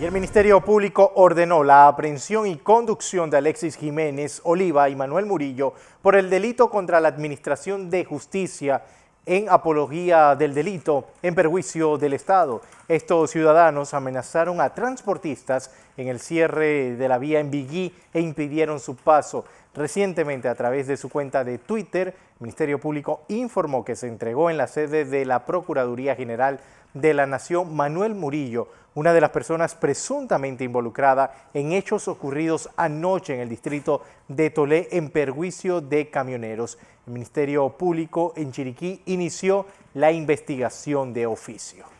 Y el Ministerio Público ordenó la aprehensión y conducción de Alexis Jiménez Oliva y Manuel Murillo por el delito contra la Administración de Justicia en apología del delito en perjuicio del Estado. Estos ciudadanos amenazaron a transportistas en el cierre de la vía en Biguí e impidieron su paso. Recientemente, a través de su cuenta de Twitter, el Ministerio Público informó que se entregó en la sede de la Procuraduría General de la Nación Manuel Murillo una de las personas presuntamente involucrada en hechos ocurridos anoche en el distrito de Tolé en perjuicio de camioneros. El Ministerio Público en Chiriquí inició la investigación de oficio.